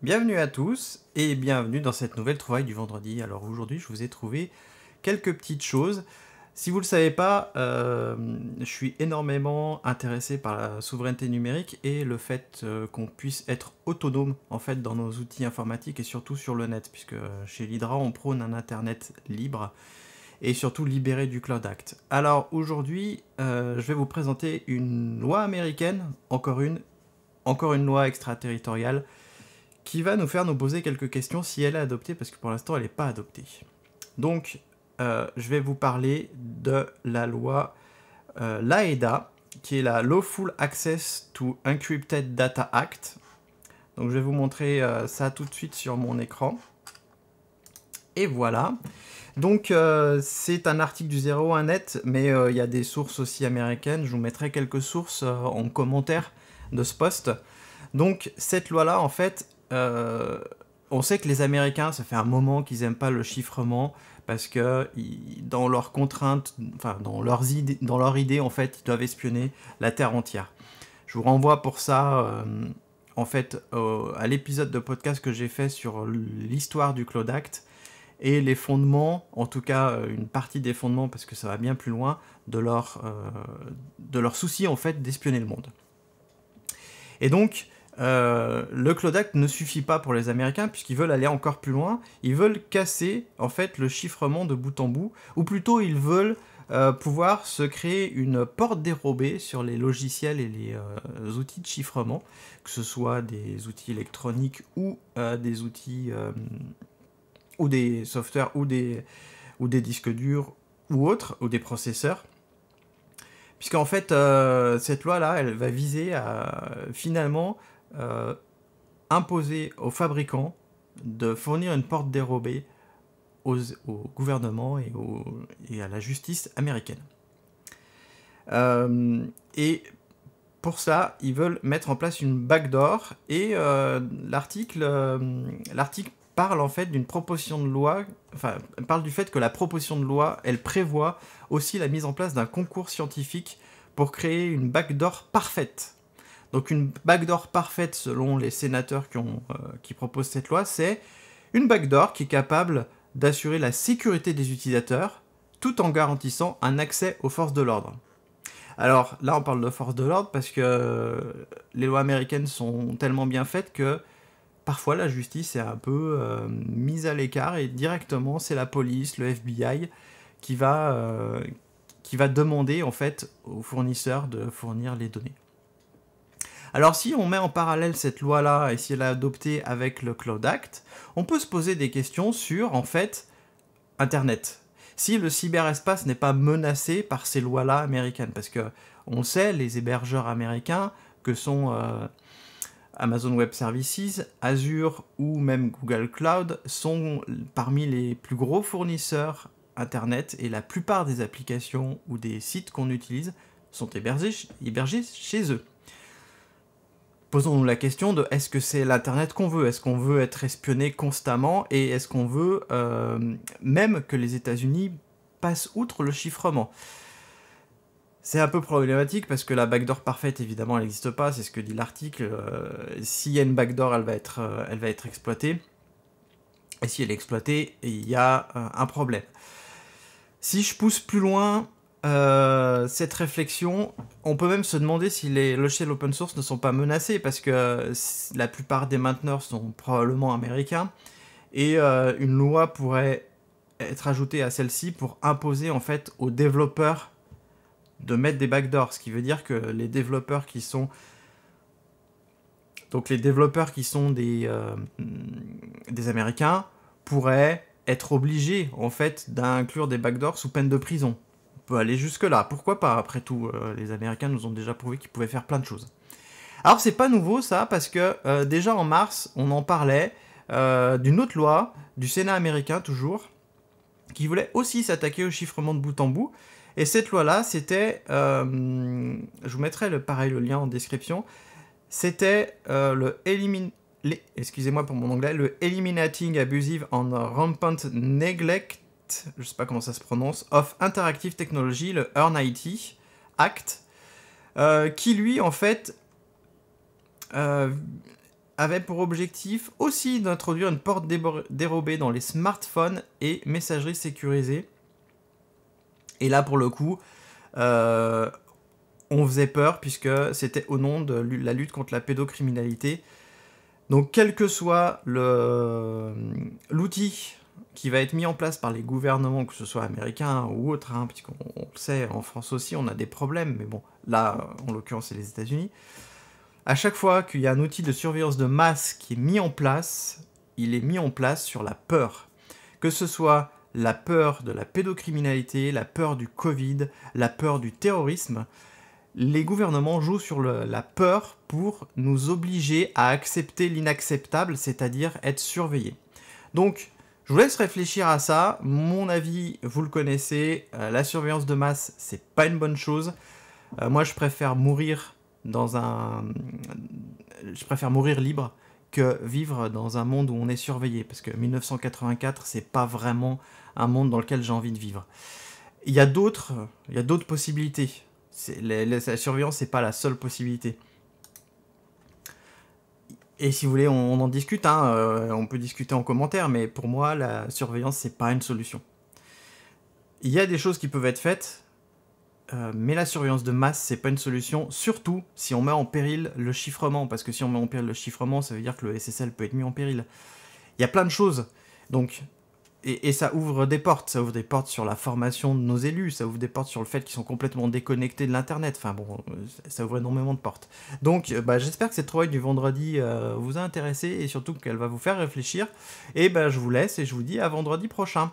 Bienvenue à tous et bienvenue dans cette nouvelle trouvaille du vendredi. Alors aujourd'hui, je vous ai trouvé quelques petites choses. Si vous ne le savez pas, euh, je suis énormément intéressé par la souveraineté numérique et le fait euh, qu'on puisse être autonome en fait dans nos outils informatiques et surtout sur le net, puisque euh, chez l'Hydra, on prône un internet libre et surtout libéré du Cloud Act. Alors aujourd'hui, je vais vous présenter une loi américaine, encore une, encore une loi extraterritoriale qui va nous faire nous poser quelques questions si elle est adoptée, parce que pour l'instant elle n'est pas adoptée. Donc, euh, je vais vous parler de la loi euh, LAEDA, qui est la Lawful Access to Encrypted Data Act. Donc, je vais vous montrer euh, ça tout de suite sur mon écran. Et voilà. Donc, euh, c'est un article du 01net, mais il y a des sources aussi américaines. Je vous mettrai quelques sources en commentaire de ce post. Donc, cette loi-là, en fait, euh, on sait que les Américains, ça fait un moment qu'ils n'aiment pas le chiffrement parce que dans leurs contrainte enfin dans leurs idées, dans leur idée en fait, ils doivent espionner la Terre entière. Je vous renvoie pour ça euh, en fait à l'épisode de podcast que j'ai fait sur l'histoire du Cloud Act et les fondements, en tout cas euh, une partie des fondements parce que ça va bien plus loin de leur de leur souci en fait d'espionner le monde. Et donc euh, le le Act ne suffit pas pour les Américains puisqu'ils veulent aller encore plus loin. Ils veulent casser en fait le chiffrement de bout en bout, ou plutôt ils veulent euh, pouvoir se créer une porte dérobée sur les logiciels et les euh, outils de chiffrement, que ce soit des outils électroniques ou des outils ou des softwares ou des disques durs ou autres ou des processeurs puisqu'en fait cette loi là elle va viser à finalement euh, imposer aux fabricants de fournir une porte dérobée au gouvernement et, à la justice américaine. Euh, et pour ça, ils veulent mettre en place une backdoor et euh, l'article parle en fait d'une proposition de loi, enfin parle du fait que la proposition de loi, elle prévoit aussi la mise en place d'un concours scientifique pour créer une backdoor parfaite donc une backdoor parfaite selon les sénateurs euh, qui, proposent cette loi, c'est une backdoor qui est capable d'assurer la sécurité des utilisateurs tout en garantissant un accès aux forces de l'ordre. Alors là on parle de forces de l'ordre parce que les lois américaines sont tellement bien faites que parfois la justice est un peu euh, mise à l'écart et directement c'est la police, le FBI qui va, euh, qui va demander en fait aux fournisseurs de fournir les données. Alors si on met en parallèle cette loi-là et si elle est adoptée avec le Cloud Act, on peut se poser des questions sur, en fait, Internet. Si le cyberespace n'est pas menacé par ces lois-là américaines, parce que on sait, les hébergeurs américains, que sont euh, Amazon Web Services, Azure ou même Google Cloud, sont parmi les plus gros fournisseurs Internet et la plupart des applications ou des sites qu'on utilise sont hébergés chez eux posons-nous la question de est-ce que c'est l'Internet qu'on veut Est-ce qu'on veut être espionné constamment Et est-ce qu'on veut euh, même que les États-Unis passent outre le chiffrement c'est un peu problématique parce que la backdoor parfaite, évidemment, elle n'existe pas, c'est ce que dit l'article. Euh, s'il y a une backdoor, elle va être, euh, elle va être exploitée. Et si elle est exploitée, il y a un problème. Si je pousse plus loin, euh, cette réflexion, on peut même se demander si les logiciels open source ne sont pas menacés, parce que euh, la plupart des mainteneurs sont probablement américains, et euh, une loi pourrait être ajoutée à celle-ci pour imposer en fait aux développeurs de mettre des backdoors, ce qui veut dire que les développeurs qui sont donc les développeurs qui sont des, des Américains pourraient être obligés en fait d'inclure des backdoors sous peine de prison peut aller jusque-là. Pourquoi pas Après tout, euh, les Américains nous ont déjà prouvé qu'ils pouvaient faire plein de choses. Alors c'est pas nouveau ça, parce que euh, déjà en mars, on en parlait euh, d'une autre loi du Sénat américain toujours, qui voulait aussi s'attaquer au chiffrement de bout en bout. Et cette loi-là, c'était, je vous mettrai le pareil le lien en description, c'était le excusez-moi pour mon anglais, le Eliminating Abusive and Rampant Neglect je sais pas comment ça se prononce, of Interactive Technology, le Earn IT Act, euh, qui lui en fait euh, avait pour objectif aussi d'introduire une porte dérobée dans les smartphones et messageries sécurisées. Et là pour le coup, euh, on faisait peur puisque c'était au nom de la lutte contre la pédocriminalité. Donc quel que soit l'outil qui va être mis en place par les gouvernements, que ce soit américains ou autres, hein, puisqu'on le sait, en France aussi, on a des problèmes, mais bon, là, en l'occurrence, c'est les États-Unis. À chaque fois qu'il y a un outil de surveillance de masse qui est mis en place, il est mis en place sur la peur. Que ce soit la peur de la pédocriminalité, la peur du Covid, la peur du terrorisme, les gouvernements jouent sur la peur pour nous obliger à accepter l'inacceptable, c'est-à-dire être surveillés. Donc, je vous laisse réfléchir à ça. Mon avis, vous le connaissez, euh, la surveillance de masse, c'est pas une bonne chose. Euh, moi, je préfère mourir dans un, je préfère mourir libre que vivre dans un monde où on est surveillé, parce que 1984, c'est pas vraiment un monde dans lequel j'ai envie de vivre. Il y a d'autres, il y d'autres possibilités. La, la, surveillance, c'est pas la seule possibilité. Et si vous voulez, on, en discute, hein, euh, on peut discuter en commentaire, mais pour moi, la surveillance, c'est pas une solution. Il y a des choses qui peuvent être faites, euh, mais la surveillance de masse, c'est pas une solution, surtout si on met en péril le chiffrement, parce que si on met en péril le chiffrement, ça veut dire que le SSL peut être mis en péril. Il y a plein de choses. Donc, et, ça ouvre des portes, ça ouvre des portes sur la formation de nos élus, ça ouvre des portes sur le fait qu'ils sont complètement déconnectés de l'internet. Enfin bon, euh, ça ouvre énormément de portes. Donc, euh, bah, j'espère que cette trouvaille du vendredi euh, vous a intéressé et surtout qu'elle va vous faire réfléchir. Et bah, je vous laisse et je vous dis à vendredi prochain.